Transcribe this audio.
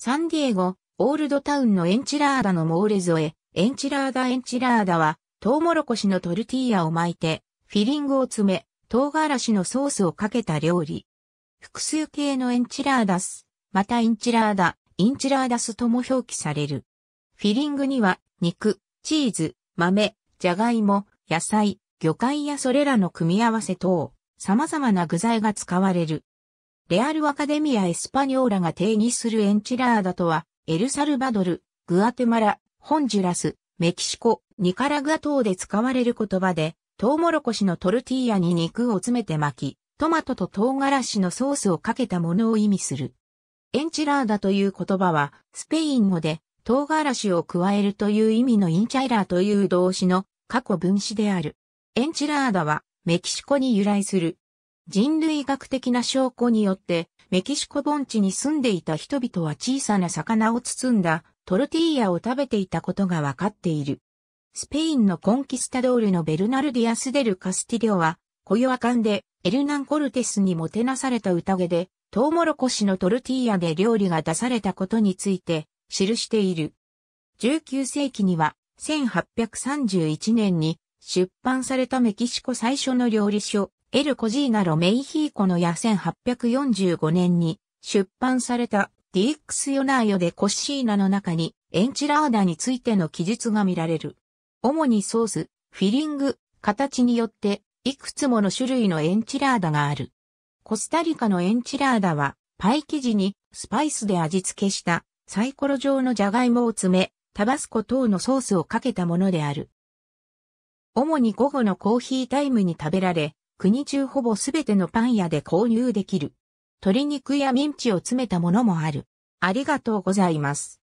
サンディエゴ、オールドタウンのエンチラーダのモーレ添え、エンチラーダエンチラーダは、トウモロコシのトルティーヤを巻いて、フィリングを詰め、唐辛子のソースをかけた料理。複数形のエンチラーダス、またインチラーダ、インチラーダスとも表記される。フィリングには、肉、チーズ、豆、じゃがいも、野菜、魚介やそれらの組み合わせ等、様々な具材が使われる。レアル・アカデミア・エスパニョーラが定義するエンチラーダとは、エルサルバドル、グアテマラ、ホンジュラス、メキシコ、ニカラグア等で使われる言葉で、トウモロコシのトルティーヤに肉を詰めて巻き、トマトと唐辛子のソースをかけたものを意味する。エンチラーダという言葉は、スペイン語で、唐辛子を加えるという意味のインチャイラーという動詞の過去分詞である。エンチラーダは、メキシコに由来する人類学的な証拠によって、メキシコ盆地に住んでいた人々は小さな魚を包んだトルティーヤを食べていたことがわかっている。スペインのコンキスタドールのベルナルディアス・デル・カスティリオは、コヨアカンでエルナン・コルテスにもてなされた宴で、トウモロコシのトルティーヤで料理が出されたことについて記している。19世紀には1831年に出版されたメキシコ最初の料理書、エル・コジーナ・ロメイヒーコの夜1845年に出版されたディクス・ヨナーヨでコッシーナの中にエンチラーダについての記述が見られる。主にソース、フィリング、形によっていくつもの種類のエンチラーダがある。コスタリカのエンチラーダはパイ生地にスパイスで味付けしたサイコロ状のジャガイモを詰め、タバスコ等のソースをかけたものである。主に午後のコーヒータイムに食べられ、国中ほぼすべてのパン屋で購入できる。鶏肉やミンチを詰めたものもある。ありがとうございます。